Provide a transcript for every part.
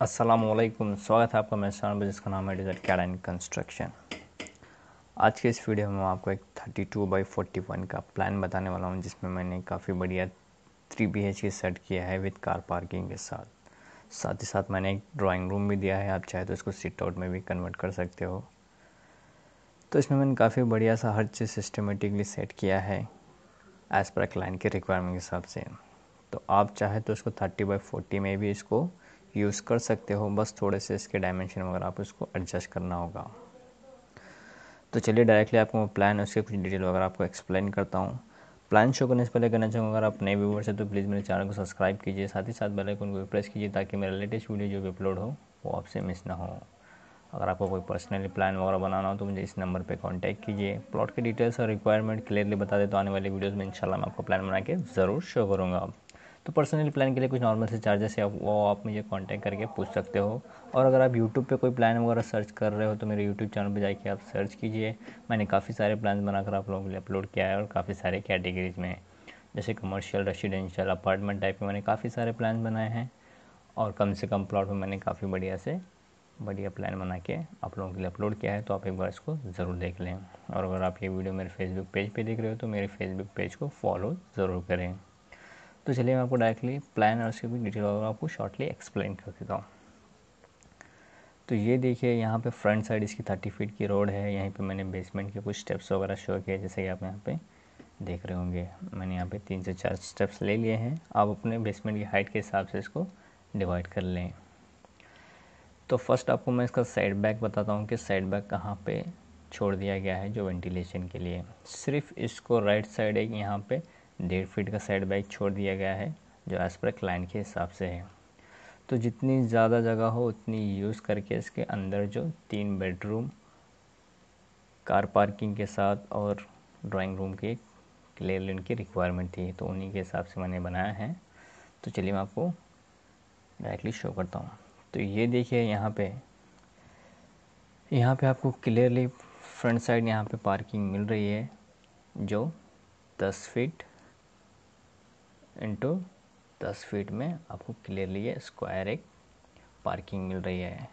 असलम स्वागत है आपका मैं शान पर जिसका नाम है डिज़ल कैड एंड कंस्ट्रक्शन आज के इस वीडियो में मैं आपको एक 32 टू बाई फोर्टी का प्लान बताने वाला हूँ जिसमें मैंने काफ़ी बढ़िया three B H K set किया है विद कार पार्किंग के साथ साथ ही साथ मैंने एक ड्राइंग रूम भी दिया है आप चाहे तो इसको सिट आउट में भी कन्वर्ट कर सकते हो तो इसमें मैंने काफ़ी बढ़िया सा हर चीज़ सिस्टमेटिकली सेट किया है एज़ पर क्लाइंट के रिक्वायरमेंट के हिसाब से तो आप चाहे तो इसको थर्टी बाई फोर्टी में भी इसको यूज़ कर सकते हो बस थोड़े से इसके डायमेंशन वगैरह आप उसको एडजस्ट करना होगा तो चलिए डायरेक्टली आपको मैं प्लान उसके कुछ डिटेल वगैरह आपको एक्सप्लेन करता हूँ प्लान शो करने से पहले करना चाहूँगा अगर आप नए व्यूवर्स हैं तो प्लीज़ मेरे चैनल को सब्सक्राइब कीजिए साथ ही साथ बेल आइकन को प्रेस कीजिए ताकि मेरा लेटेस्ट वीडियो जो भी अपलोड हो वो आपसे मिस ना हो अगर आपको कोई पर्सनली प्लान वगैरह बनाना हो तो मुझे इस नंबर पे कांटेक्ट कीजिए प्लॉट की डिटेल्स और रिक्वायरमेंट क्लियरली बता दे तो आने वाली वीडियोज़ में इंशाल्लाह मैं आपको प्लान बना के ज़रूर शो करूँगा तो पर्सनल प्लान के लिए कुछ नॉर्मल से चार्जेस है वो आप मुझे कांटेक्ट करके पूछ सकते हो और अगर आप यूट्यूब पे कोई प्लान वगैरह सर्च कर रहे हो तो मेरे यूट्यूब चैनल पे जाके आप सर्च कीजिए मैंने काफ़ी सारे प्लान बनाकर आप लोगों के लिए अपलोड किया है और काफ़ी सारे कैटेगरीज में जैसे कमर्शियल रेसिडेंशियल अपार्टमेंट टाइप में मैंने काफ़ी सारे प्लान बनाए हैं और कम से कम प्लॉट में मैंने काफ़ी बढ़िया से बढ़िया प्लान बना के आप लोगों के लिए अपलोड किया है तो आप एक बार इसको ज़रूर देख लें और अगर आप ये वीडियो मेरे फेसबुक पेज पे देख रहे हो तो मेरे फेसबुक पेज को फॉलो ज़रूर करें तो चलिए मैं आपको डायरेक्टली प्लान और उसकी भी डिटेल आपको शॉर्टली एक्सप्लेन कर देता हूँ तो ये देखिए यहाँ पे फ्रंट साइड इसकी थर्टी फीट की रोड है यहीं पे मैंने बेसमेंट के कुछ स्टेप्स वगैरह शो किए जैसे कि आप यहाँ पे देख रहे होंगे मैंने यहाँ पे तीन से चार स्टेप्स ले लिए हैं आप अपने बेसमेंट की हाइट के हिसाब से इसको डिवाइड कर लें तो फर्स्ट आपको मैं इसका साइड बैक बताता हूँ कि साइड बैक कहाँ पर छोड़ दिया गया है जो वेंटिलेशन के लिए सिर्फ इसको राइट साइड एक यहाँ पर डेढ़ फीट का साइड बैक छोड़ दिया गया है जो एज पर क्लाइंट के हिसाब से है तो जितनी ज़्यादा जगह हो उतनी यूज़ करके इसके अंदर जो तीन बेडरूम कार पार्किंग के साथ और ड्राइंग रूम के क्लियरली उनकी रिक्वायरमेंट थी तो उन्हीं के हिसाब से मैंने बनाया है तो चलिए मैं आपको डायरेक्टली शो करता हूँ तो ये देखिए यहाँ पे यहाँ पे आपको क्लियरली फ्रंट साइड यहाँ पे पार्किंग मिल रही है जो दस फीट इंटू दस फीट में आपको क्लियरली ये स्क्वायर एक पार्किंग मिल रही है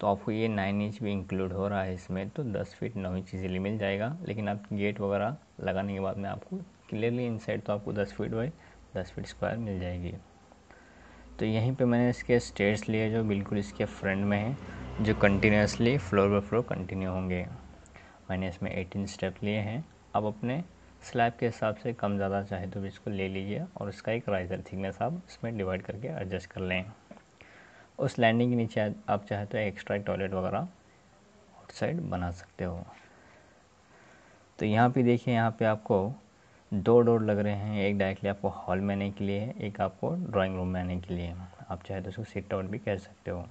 तो आपको ये नाइन इंच भी इंक्लूड हो रहा है इसमें तो दस फीट नौ इंच इजीली मिल जाएगा लेकिन आप गेट वगैरह लगाने के बाद में आपको क्लियरली इनसाइड तो आपको दस फीट बाई दस फीट स्क्वायर मिल जाएगी तो यहीं पे मैंने इसके स्टेयर्स लिए जो बिल्कुल इसके फ्रंट में हैं जो continuously floor by floor continue होंगे मैंने इसमें एटीन स्टेप लिए हैं अब अपने स्लैब के हिसाब से कम ज़्यादा चाहे तो भी इसको ले लीजिए और इसका एक राइजर थिकनेस आप इसमें डिवाइड करके एडजस्ट कर लें उस लैंडिंग के नीचे आप चाहे तो एक्स्ट्रा टॉयलेट वगैरह आउटसाइड बना सकते हो तो यहाँ पे देखिए यहाँ पे आपको दो डोर लग रहे हैं एक डायरेक्टली आपको हॉल में आने के लिए एक आपको ड्राइंग रूम में आने के लिए आप चाहे तो उसको सिट आउट भी कह सकते हो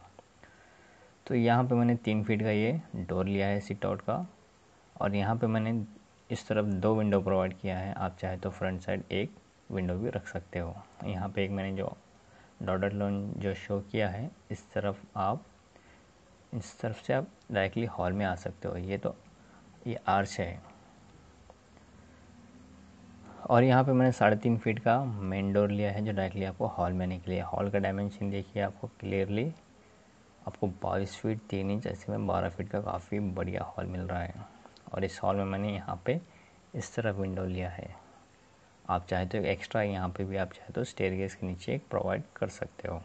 तो यहाँ पे मैंने तीन फीट का ये डोर लिया है सिट आउट का और यहाँ पे मैंने इस तरफ दो विंडो प्रोवाइड किया है आप चाहे तो फ्रंट साइड एक विंडो भी रख सकते हो यहाँ पे एक मैंने जो डॉटेड लोन जो शो किया है इस तरफ आप इस तरफ से आप डायरेक्टली हॉल में आ सकते हो ये तो ये आर्च है और यहाँ पे मैंने साढ़े तीन फीट का मेन डोर लिया है जो डायरेक्टली आपको हॉल में आने के लिए हॉल का डायमेंशन देखिए आपको क्लियरली आपको बाईस फीट तीन इंच ऐसे में बारह फीट का काफ़ी बढ़िया हॉल मिल रहा है और इस हॉल में मैंने यहाँ पे इस तरह विंडो लिया है आप चाहे तो एक एक्स्ट्रा यहाँ पे भी आप चाहे तो स्टेयर के नीचे एक प्रोवाइड कर सकते हो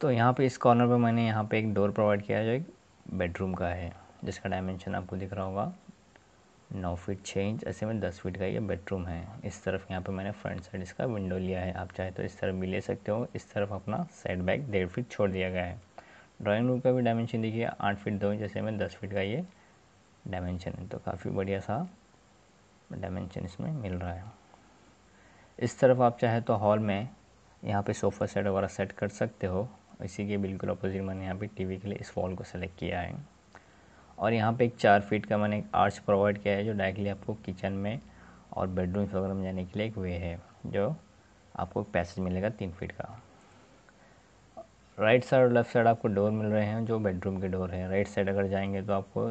तो यहाँ पे इस कॉर्नर पे मैंने यहाँ पे एक डोर प्रोवाइड किया है जो एक बेडरूम का है जिसका डायमेंशन आपको दिख रहा होगा नौ फीट छः इंच ऐसे में दस फीट का ये बेडरूम है इस तरफ यहाँ पे मैंने फ्रंट साइड इसका विंडो लिया है आप चाहे तो इस तरफ भी ले सकते हो इस तरफ अपना साइड बैग डेढ़ फीट छोड़ दिया गया है ड्राइंग रूम का भी डायमेंशन देखिए आठ फीट दो इंच जैसे मैं दस फीट का ये डायमेंशन है तो काफ़ी बढ़िया सा डायमेंशन इसमें मिल रहा है इस तरफ आप चाहे तो हॉल में यहाँ पे सोफ़ा सेट वगैरह सेट कर सकते हो इसी के बिल्कुल अपोजिट मैंने यहाँ पे टीवी के लिए इस वॉल को सेलेक्ट किया है और यहाँ पे एक चार फीट का मैंने एक आर्च प्रोवाइड किया है जो डायरेक्टली आपको किचन में और बेडरूम वगैरह में जाने के लिए एक वे है जो आपको पैसेज मिलेगा तीन फीट का राइट साइड और लेफ़्ट साइड आपको डोर मिल रहे हैं जो बेडरूम के डोर हैं राइट साइड अगर जाएंगे तो आपको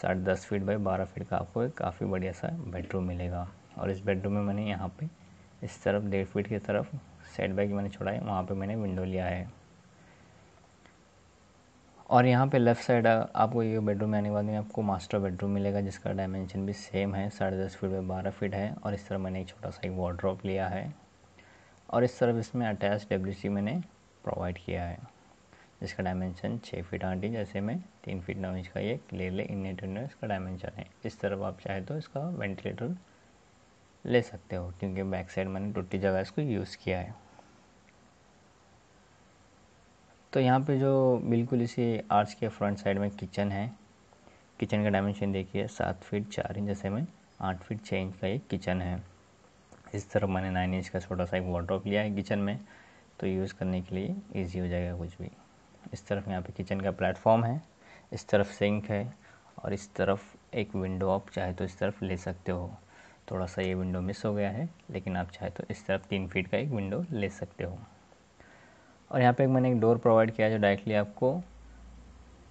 साढ़े दस फीट बाई बारह फीट का आपको एक काफ़ी बढ़िया सा बेडरूम मिलेगा और इस बेडरूम में मैंने यहाँ पे इस तरफ डेढ़ फीट की तरफ साइड बैग मैंने छोड़ा है वहाँ पे मैंने विंडो लिया है और यहाँ पे लेफ़्ट साइड आपको ये बेडरूम आने वाले में आपको मास्टर बेडरूम मिलेगा जिसका डायमेंशन भी सेम है साढ़े दस फीट बाई बारह फीट है और इस तरफ मैंने एक छोटा सा एक वार्ड्रॉप लिया है और इस तरफ इसमें अटैच डब्ल्यू मैंने प्रोवाइड किया है जिसका डायमेंशन छः फीट आठ इंच ऐसे में तीन फीट नौ इंच का ये क्लियरली इन्हेटरनेस इसका डायमेंशन है इस तरफ आप चाहे तो इसका वेंटिलेटर ले सकते हो क्योंकि बैक साइड मैंने टूटी जगह इसको यूज़ किया है तो यहाँ पे जो बिल्कुल इसी आर्च के फ्रंट साइड में किचन है किचन का डायमेंशन देखिए सात फीट चार इंच ऐसे में आठ फीट छः इंच का एक किचन है इस तरफ मैंने नाइन इंच का छोटा सा एक वार्ड्रॉप लिया है किचन में तो यूज़ करने के लिए ईजी हो जाएगा कुछ भी इस तरफ यहाँ पे किचन का प्लेटफॉर्म है इस तरफ सिंक है और इस तरफ एक विंडो आप चाहे तो इस तरफ ले सकते हो थोड़ा सा ये विंडो मिस हो गया है लेकिन आप चाहे तो इस तरफ तीन फीट का एक विंडो ले सकते हो और यहाँ पे एक मैंने एक डोर प्रोवाइड किया है जो डायरेक्टली आपको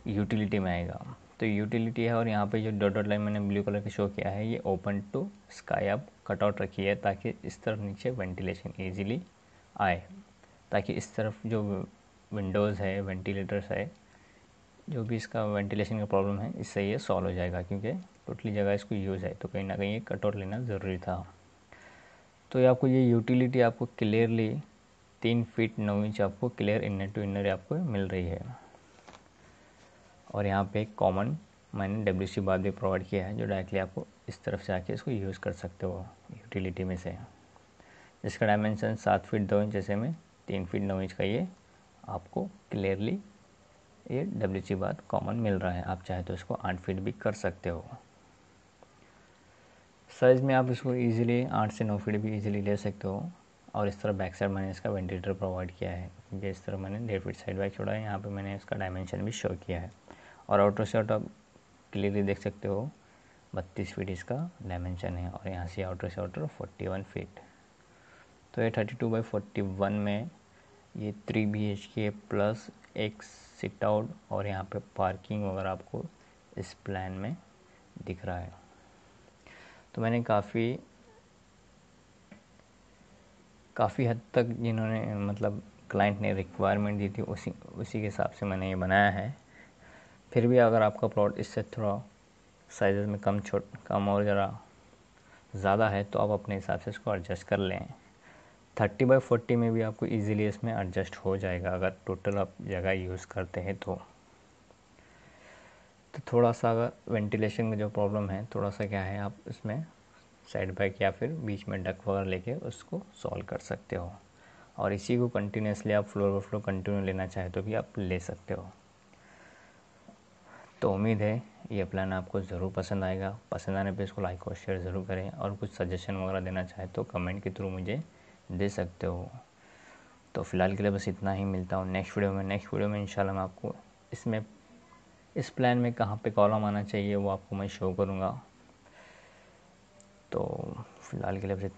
यूटिलिटी में आएगा तो यूटिलिटी है और यहाँ पे जो डॉट डॉट लाइन मैंने ब्लू कलर का शो किया है ये ओपन टू स्काई आप कटआउट रखी है ताकि इस तरफ नीचे वेंटिलेशन ईजिली आए ताकि इस तरफ जो विंडोज़ है वेंटिलेटर्स है जो भी इसका वेंटिलेशन का प्रॉब्लम है इससे ये सॉल्व हो जाएगा क्योंकि टोटली जगह इसको यूज़ है तो कहीं ना कहीं ये कटआउट लेना ज़रूरी था तो ये आपको ये यूटिलिटी आपको क्लियरली तीन फीट नौ इंच आपको क्लियर इनर टू इनर आपको मिल रही है और यहाँ पे कॉमन मैंने डब्ल्यू सी बार भी प्रोवाइड किया है जो डायरेक्टली आपको इस तरफ से आके इसको यूज़ कर सकते हो यूटिलिटी में से इसका डायमेंशन सात फीट दो इंच ऐसे में तीन फीट नौ इंच का ये आपको क्लियरली ये डब्ल्यू सी बात कॉमन मिल रहा है आप चाहे तो इसको आठ फीट भी कर सकते हो साइज़ में आप इसको इजीली आठ से नौ फीट भी इजीली ले सकते हो और इस तरह बैक साइड मैंने इसका वेंटिलेटर प्रोवाइड किया है क्योंकि इस तरह मैंने डेढ़ फीट साइड बाइक छोड़ा है यहाँ पर मैंने इसका डायमेंशन भी शो किया है और आउटर शर्ट आप क्लियरली देख सकते हो बत्तीस फीट इसका डायमेंशन है और यहाँ से आउटर से आउटर फोर्टी वन फीट तो ये thirty two by forty one में ये three B H K plus एक सिट आउट और यहाँ पे पार्किंग वगैरह आपको इस प्लान में दिख रहा है तो मैंने काफ़ी काफ़ी हद तक जिन्होंने मतलब क्लाइंट ने रिक्वायरमेंट दी थी उसी उसी के हिसाब से मैंने ये बनाया है फिर भी अगर आपका प्लॉट इससे थोड़ा साइज़ में कम छोट कम और ज़रा ज़्यादा है तो आप अपने हिसाब से इसको एडजस्ट कर लें थर्टी बाई फोर्टी में भी आपको इजीली इसमें एडजस्ट हो जाएगा अगर टोटल आप जगह यूज़ करते हैं तो तो थोड़ा सा अगर वेंटिलेशन में जो प्रॉब्लम है थोड़ा सा क्या है आप इसमें साइड बैक या फिर बीच में डक वगैरह लेके उसको सॉल्व कर सकते हो और इसी को कंटिन्यूसली आप फ्लोर बाई फ्लोर कंटिन्यू लेना चाहे तो भी आप ले सकते हो तो उम्मीद है ये प्लान आपको ज़रूर पसंद आएगा पसंद आने पे इसको लाइक और शेयर ज़रूर करें और कुछ सजेशन वगैरह देना चाहे तो कमेंट के थ्रू मुझे दे सकते हो तो फ़िलहाल के लिए बस इतना ही मिलता हूँ नेक्स्ट वीडियो में नेक्स्ट वीडियो में इंशाल्लाह मैं आपको इसमें इस प्लान में कहाँ पे कॉलम आना चाहिए वो आपको मैं शो करूँगा तो फ़िलहाल के लिए बस इतना